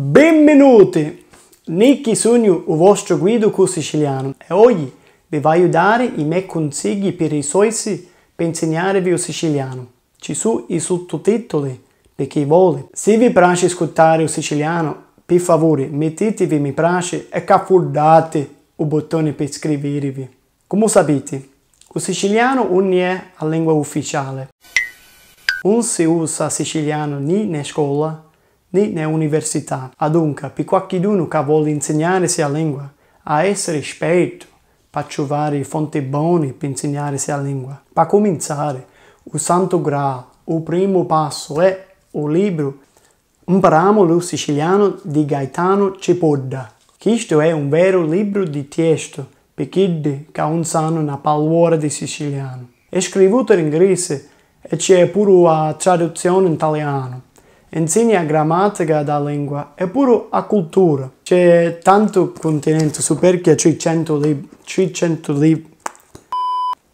Benvenuti! Nicky Sogno, il vostro guido con siciliano e oggi vi voglio dare i miei consigli per i soisi per insegnarvi il siciliano. Ci sono i sottotitoli per chi vuole. Se vi piace ascoltare il siciliano, per favore mettetevi mi piace e caffordate il bottone per iscrivervi. Come sapete, il siciliano non è la lingua ufficiale. Non si usa siciliano né nella scuola né università. Adunque, per qualcuno che vuole insegnare la lingua, a essere esperto, per trovare fonti buone per insegnare la lingua. Per cominciare, il Santo Graal, il primo passo è il libro Imparamo lo siciliano di Gaetano Cepodda. Questo è un vero libro di testo per chi che non sanno una parola di siciliano. È scritto in inglese e c'è pure una traduzione in italiano la grammatica da lingua e pure a cultura. C'è tanto contenuto, su perché 300 libri, 300 libri,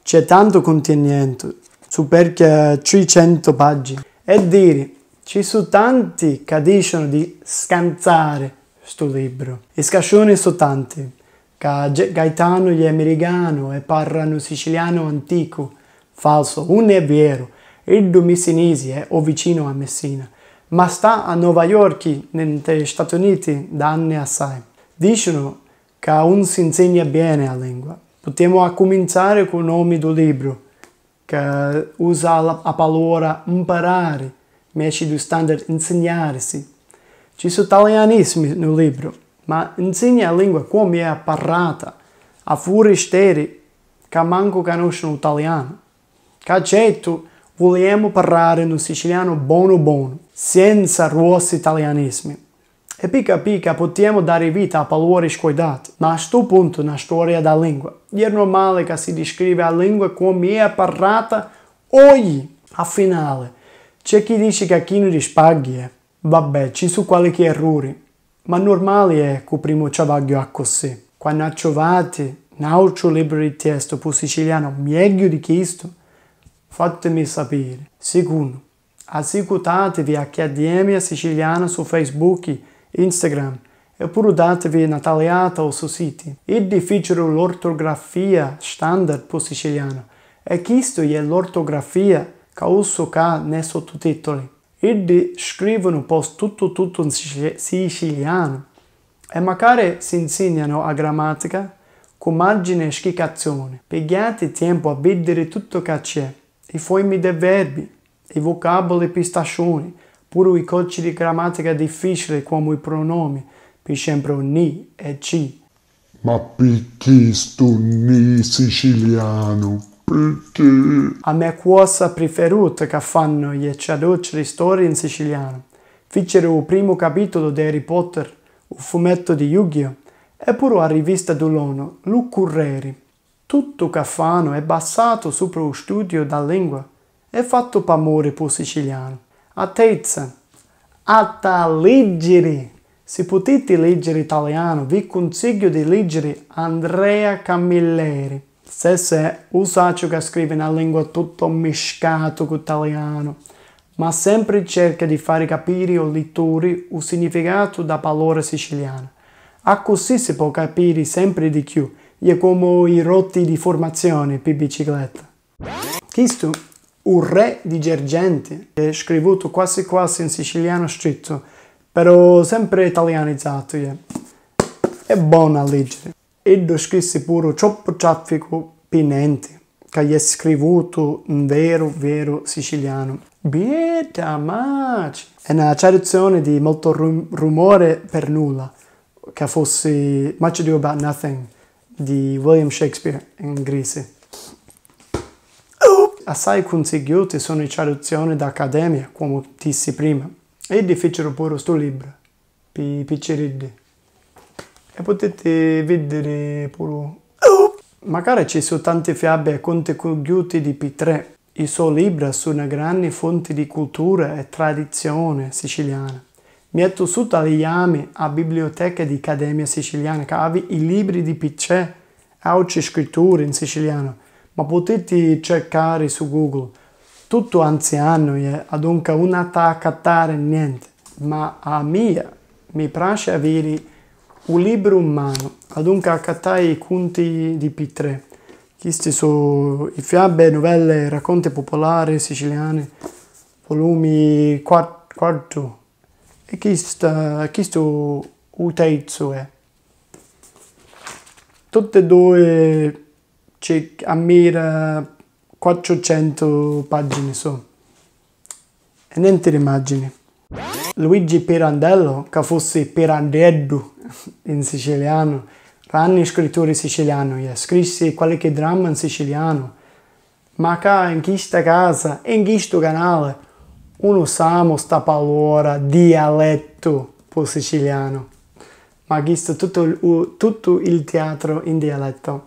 c'è tanto contenuto, su perché 300 pagine. E dire, ci sono tanti che dicono di scansare questo libro. I scascioni sono tanti, che Gaetano gli è americano e parlano siciliano antico. Falso, uno è vero, il Domisinisi è o vicino a Messina ma sta a Nova York, negli Stati Uniti, da anni assai. Dicono che aún si insegna bene la lingua. Potremmo cominciare con il nome del libro, che usa la parola imparare, invece di standard insegnarsi. Ci sono italianismi nel libro, ma insegna la lingua come è apparata, a forestieri che manco conoscono l'italiano. Cacetto, Vogliamo parlare in un siciliano buono buono, senza rossi italianismi. E pica pica possiamo dare vita a valori scoidati, ma a questo punto nella storia della lingua. E è normale che si descrive la lingua come è parlata oggi. A finale, c'è chi dice che chi non rispaglia. Vabbè, ci sono qualche errori, ma normale è che il primo ciavaglio è così. Quando trovate un altro libro di testo per siciliano meglio di questo, Fatemi sapere. Secondo, assicuratevi a Accademia Siciliana su Facebook, Instagram e pure datevi una tagliata al suo sito. È difficile l'ortografia standard per siciliano e questo è l'ortografia che uso qua nei sottotitoli. Ed scrivono post tutto tutto in siciliano e magari si insegnano a grammatica, con margine e spiegazione. Pigliate tempo a vedere tutto che c'è ti forme di verbi e vocaboli pistaccioni, stagioni, pure i codici di grammatica difficili come i pronomi, per esempio ni e ci. Ma perché sto ni siciliano? Perché? A me cosa preferita che fanno gli traduci di storie in siciliano. Fecero il primo capitolo di Harry Potter, il fumetto di Yu-Gi-Oh! e pure la rivista dell'ONU, Lu Curreri. Tutto Cafano è basato sopra lo studio da lingua e fatto pamore per siciliano. Attezza! Atta leggere! Se potete leggere italiano, vi consiglio di leggere Andrea Camilleri. Se se usaccio che scrive una lingua tutto miscato con italiano, ma sempre cerca di far capire ai lettori il significato della parola siciliana. A così si può capire sempre di più è come i rotti di formazione per bicicletta. Questo un re di Gergenti, è scritto quasi quasi in siciliano scritto, però sempre italianizzato. Yeah. È buono a leggere. E ho scritto pure troppo traffico per niente, che è scritto in vero, vero siciliano. Bieta maci! È una traduzione di molto rumore per nulla, che fosse much ado about nothing di William Shakespeare in inglese. Assai consigliate sono le traduzioni d'accademia, come dissi prima, e fecero pure sto libro, pi picciaridi. E potete vedere pure... Magari ci sono tante fiabe e conti cogliuti di P3. I suoi libri sono una grande fonte di cultura e tradizione siciliana. Mi Mietto su talijame a biblioteca di Accademia Siciliana, che avevi i libri di Piccè, altre scritture in siciliano, ma potete cercare su Google. Tutto anziano è, adunque non attaccare niente, ma a mia mi piace avere un libro in mano, adunque accattare i conti di Piccè. Questi sono i fiabe, novelle, racconti popolari siciliani, volumi 4 e chiesto un terzo è. Tutte e due ci ammira 400 pagine so. E niente di immagini. Luigi Pirandello, che fosse Pirandello in siciliano, grande scrittore siciliano, yeah. scrisse qualche dramma in siciliano, ma qua in questa casa, in questo canale, usciamo questa parola dialetto po' siciliano, ma visto tutto il, tutto il teatro in dialetto,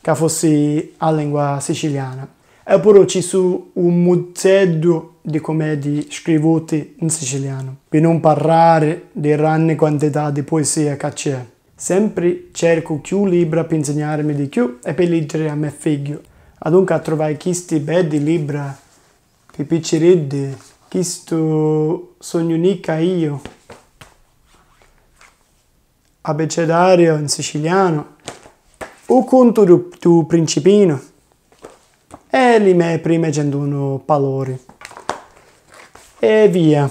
che fosse a lingua siciliana. Eppure ci sono un museo di commedie scritte in siciliano, per non parlare di grande quantità di poesia che c'è. Sempre cerco più libri per insegnarmi di più e per leggere a mio figlio. E dunque trovare questi bei libri, per picciriddi, questo sogno unica io. Abecedario in siciliano. O conto do, do principino. E le mie prime genduno palori. E via.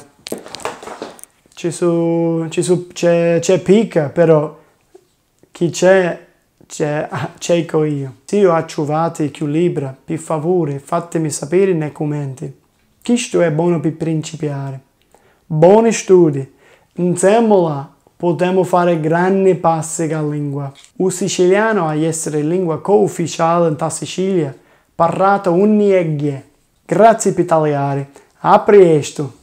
Ci su, ci su, c'è, c'è picca, però chi c'è c'è, c'è ecco io. Se io ho trovato più libra, per favore fatemi sapere nei commenti. Questo è buono per principiare. Buoni studi. Insieme potremo fare grandi passi con la lingua. Il siciliano a essere lingua co-ufficiale in Sicilia, parlato ogni eglie. Grazie per tagliare. A presto!